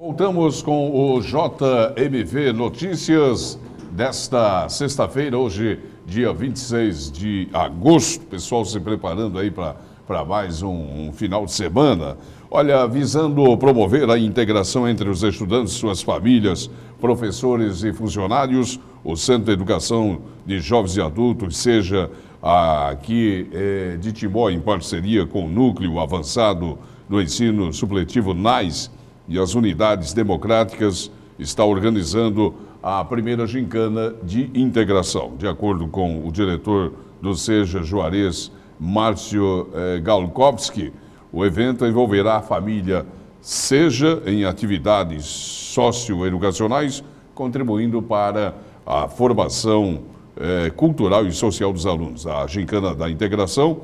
Voltamos com o JMV Notícias desta sexta-feira, hoje, dia 26 de agosto. Pessoal se preparando aí para mais um, um final de semana. Olha, visando promover a integração entre os estudantes, suas famílias, professores e funcionários, o Centro de Educação de Jovens e Adultos, seja aqui é, de Timó, em parceria com o Núcleo Avançado do Ensino Supletivo NAIS, e as unidades democráticas está organizando a primeira gincana de integração. De acordo com o diretor do Seja Juarez, Márcio eh, Galkowski, o evento envolverá a família Seja em atividades socioeducacionais, contribuindo para a formação eh, cultural e social dos alunos. A gincana da integração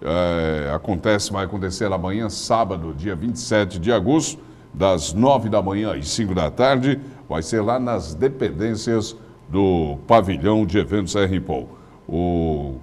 eh, acontece, vai acontecer amanhã, sábado, dia 27 de agosto, das nove da manhã às cinco da tarde, vai ser lá nas dependências do pavilhão de eventos RPOL. O,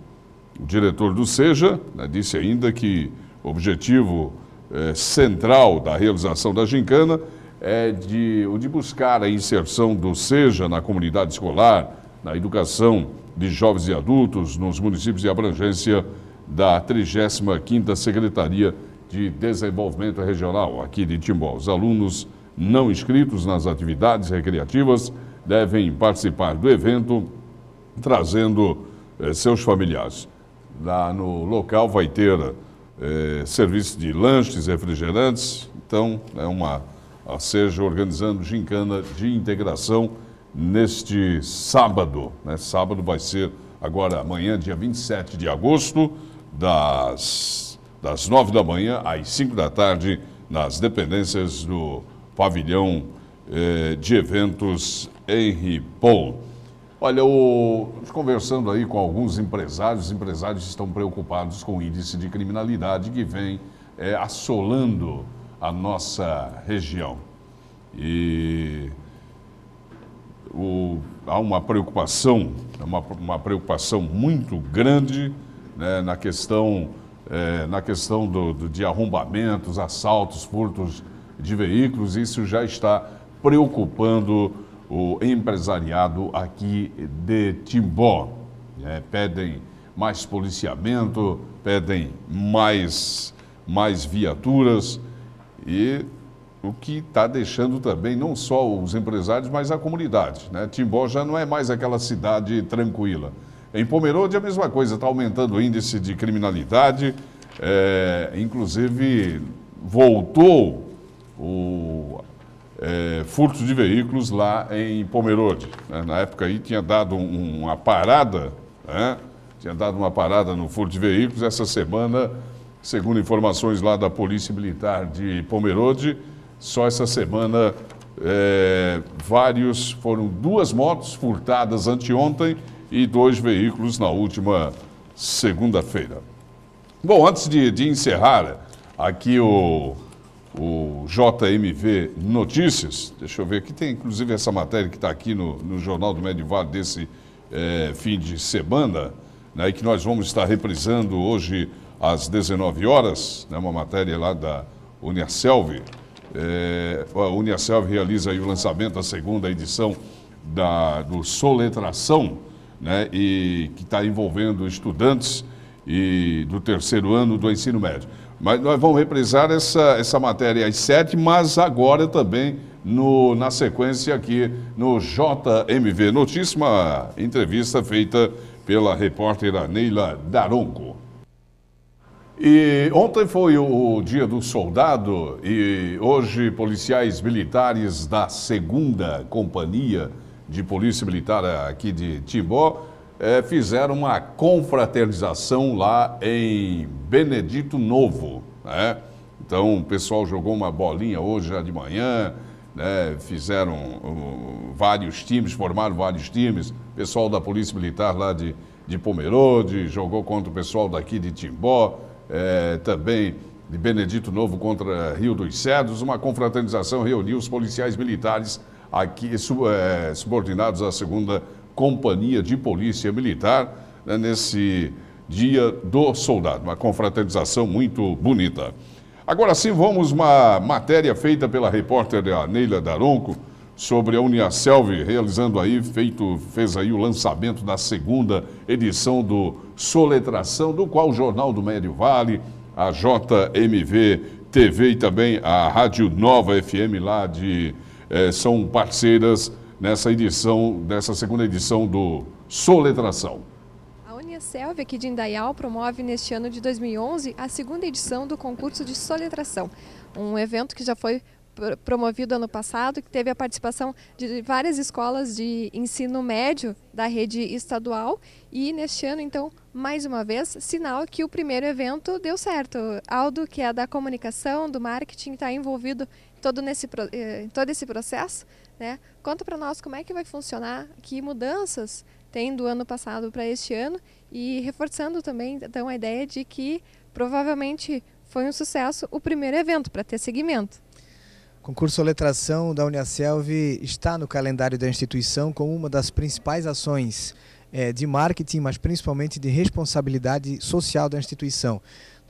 o diretor do SEJA né, disse ainda que o objetivo eh, central da realização da gincana é de, o de buscar a inserção do SEJA na comunidade escolar, na educação de jovens e adultos nos municípios de abrangência da 35ª Secretaria de Desenvolvimento Regional aqui de Timbó. Os alunos não inscritos nas atividades recreativas devem participar do evento trazendo eh, seus familiares. Lá no local vai ter eh, serviço de lanches, refrigerantes, então é uma a seja organizando gincana de integração neste sábado. Né? Sábado vai ser agora amanhã, dia 27 de agosto, das das 9 da manhã às 5 da tarde, nas dependências do pavilhão eh, de eventos Henry Paul. Olha, o, conversando aí com alguns empresários, os empresários estão preocupados com o índice de criminalidade que vem eh, assolando a nossa região. E o, há uma preocupação, uma, uma preocupação muito grande né, na questão é, na questão do, do, de arrombamentos, assaltos, furtos de veículos, isso já está preocupando o empresariado aqui de Timbó. É, pedem mais policiamento, pedem mais, mais viaturas e o que está deixando também não só os empresários, mas a comunidade. Né? Timbó já não é mais aquela cidade tranquila. Em Pomerode, a mesma coisa, está aumentando o índice de criminalidade, é, inclusive voltou o é, furto de veículos lá em Pomerode. Né? Na época aí tinha dado uma parada, né? tinha dado uma parada no furto de veículos. Essa semana, segundo informações lá da Polícia Militar de Pomerode, só essa semana é, vários, foram duas motos furtadas anteontem, e dois veículos na última segunda-feira. Bom, antes de, de encerrar aqui o, o JMV Notícias. Deixa eu ver aqui, tem inclusive essa matéria que está aqui no, no Jornal do Medivar desse é, fim de semana, né, que nós vamos estar reprisando hoje às 19 horas, né, uma matéria lá da Uniaselv. É, a Uniaselv realiza o lançamento da segunda edição da, do Soletração né, e que está envolvendo estudantes e do terceiro ano do ensino médio. Mas nós vamos reprisar essa, essa matéria às sete, mas agora também no, na sequência aqui no JMV Notícia, uma entrevista feita pela repórter Neila Daronco. E ontem foi o Dia do Soldado e hoje policiais militares da segunda companhia de Polícia Militar aqui de Timbó, é, fizeram uma confraternização lá em Benedito Novo. Né? Então o pessoal jogou uma bolinha hoje já de manhã, né? fizeram um, vários times, formaram vários times. O pessoal da Polícia Militar lá de, de Pomerode jogou contra o pessoal daqui de Timbó, é, também de Benedito Novo contra Rio dos Cedros. Uma confraternização reuniu os policiais militares aqui, eh, subordinados à segunda Companhia de Polícia Militar, né, nesse Dia do Soldado. Uma confraternização muito bonita. Agora sim, vamos uma matéria feita pela repórter Neila Daronco sobre a Uniaselv, realizando aí, feito, fez aí o lançamento da segunda edição do Soletração, do qual o Jornal do Médio Vale, a JMV TV e também a Rádio Nova FM lá de é, são parceiras nessa edição, dessa segunda edição do Soletração. A Unicelv aqui de Indaial promove neste ano de 2011 a segunda edição do concurso de soletração, um evento que já foi promovido ano passado, que teve a participação de várias escolas de ensino médio da rede estadual. E neste ano, então, mais uma vez, sinal que o primeiro evento deu certo. Aldo, que é da comunicação, do marketing, está envolvido todo nesse, em eh, todo esse processo. Né? Conta para nós como é que vai funcionar, que mudanças tem do ano passado para este ano e reforçando também então a ideia de que provavelmente foi um sucesso o primeiro evento para ter seguimento concurso Letração da Uniaselv está no calendário da instituição como uma das principais ações eh, de marketing, mas principalmente de responsabilidade social da instituição.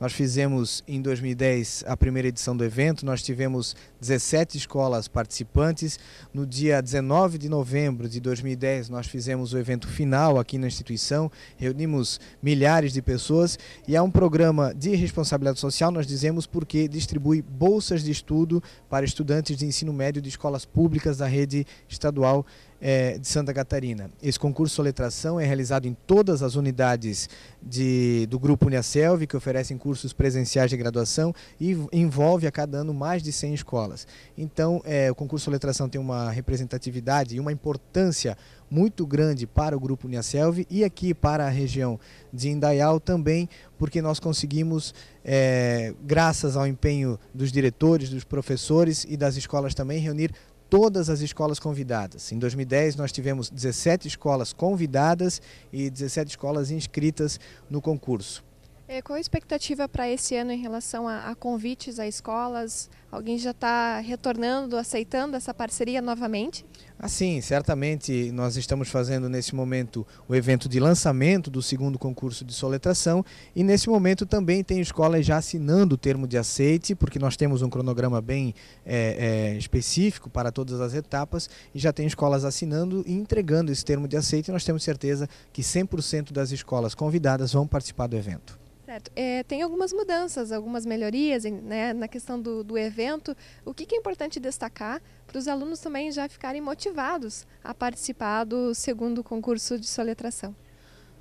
Nós fizemos em 2010 a primeira edição do evento, nós tivemos 17 escolas participantes. No dia 19 de novembro de 2010, nós fizemos o evento final aqui na instituição, reunimos milhares de pessoas e é um programa de responsabilidade social, nós dizemos porque distribui bolsas de estudo para estudantes de ensino médio de escolas públicas da rede estadual é, de Santa Catarina. Esse concurso de Soletração é realizado em todas as unidades de, do Grupo Uniaselv, que oferecem cursos presenciais de graduação e envolve a cada ano mais de 100 escolas. Então, é, o concurso de Soletração tem uma representatividade e uma importância muito grande para o Grupo Uniaselv e aqui para a região de Indaial também, porque nós conseguimos, é, graças ao empenho dos diretores, dos professores e das escolas também, reunir todas as escolas convidadas. Em 2010, nós tivemos 17 escolas convidadas e 17 escolas inscritas no concurso. É, qual a expectativa para esse ano em relação a, a convites a escolas? Alguém já está retornando, aceitando essa parceria novamente? Assim, certamente nós estamos fazendo nesse momento o evento de lançamento do segundo concurso de soletração e nesse momento também tem escolas já assinando o termo de aceite, porque nós temos um cronograma bem é, é, específico para todas as etapas e já tem escolas assinando e entregando esse termo de aceite. E nós temos certeza que 100% das escolas convidadas vão participar do evento. Certo. É, tem algumas mudanças, algumas melhorias né, na questão do, do evento. O que, que é importante destacar para os alunos também já ficarem motivados a participar do segundo concurso de soletração?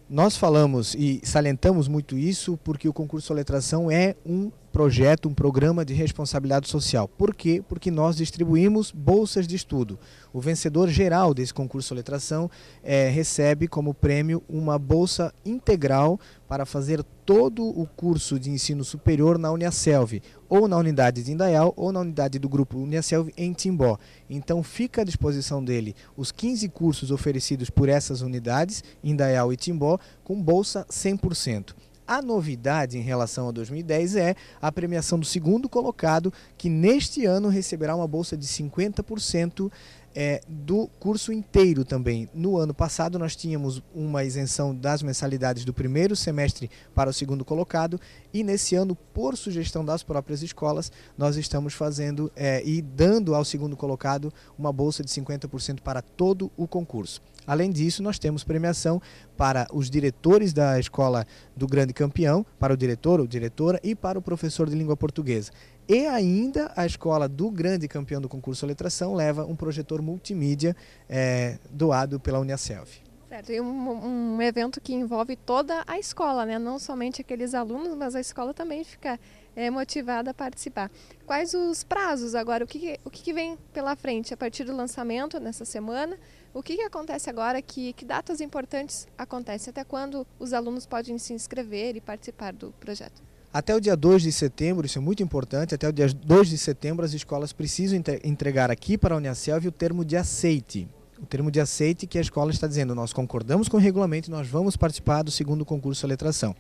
Nós falamos e salientamos muito isso porque o concurso de soletração é um projeto, um programa de responsabilidade social. Por quê? Porque nós distribuímos bolsas de estudo. O vencedor geral desse concurso de letração é, recebe como prêmio uma bolsa integral para fazer todo o curso de ensino superior na Uniaselv, ou na unidade de Indaial, ou na unidade do grupo Uniaselv em Timbó. Então fica à disposição dele os 15 cursos oferecidos por essas unidades, Indaial e Timbó, com bolsa 100%. A novidade em relação a 2010 é a premiação do segundo colocado, que neste ano receberá uma bolsa de 50% é, do curso inteiro também. No ano passado, nós tínhamos uma isenção das mensalidades do primeiro semestre para o segundo colocado, e nesse ano, por sugestão das próprias escolas, nós estamos fazendo é, e dando ao segundo colocado uma bolsa de 50% para todo o concurso. Além disso, nós temos premiação para os diretores da escola do grande campeão, para o diretor ou diretora e para o professor de língua portuguesa. E ainda a escola do grande campeão do concurso Letração leva um projetor multimídia é, doado pela Unicef. Certo, e um, um evento que envolve toda a escola, né? não somente aqueles alunos, mas a escola também fica é, motivada a participar. Quais os prazos agora? O que, o que, que, vem pela frente a partir do lançamento nessa semana? O que, que acontece agora? Que, que datas importantes acontecem? Até quando os alunos podem se inscrever e participar do projeto? Até o dia 2 de setembro, isso é muito importante, até o dia 2 de setembro as escolas precisam entregar aqui para a Uniacelv o termo de aceite o termo de aceite que a escola está dizendo, nós concordamos com o regulamento e nós vamos participar do segundo concurso de letração.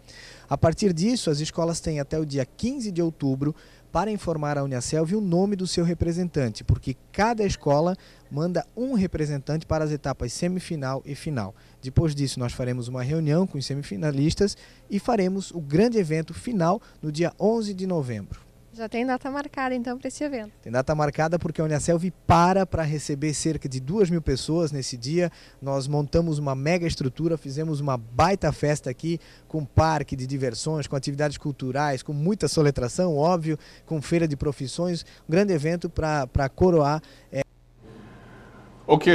A partir disso, as escolas têm até o dia 15 de outubro para informar a Uniacelv o nome do seu representante, porque cada escola manda um representante para as etapas semifinal e final. Depois disso, nós faremos uma reunião com os semifinalistas e faremos o grande evento final no dia 11 de novembro. Já tem data marcada, então, para esse evento. Tem data marcada porque a Uniaselv para para receber cerca de duas mil pessoas nesse dia. Nós montamos uma mega estrutura, fizemos uma baita festa aqui, com parque de diversões, com atividades culturais, com muita soletração, óbvio, com feira de profissões. Um grande evento para coroar... É... Ok,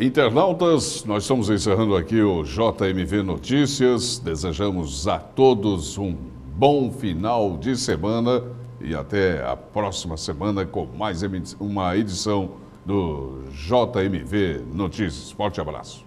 internautas, nós estamos encerrando aqui o JMV Notícias. Desejamos a todos um bom final de semana e até a próxima semana com mais uma edição do JMV Notícias. Forte abraço.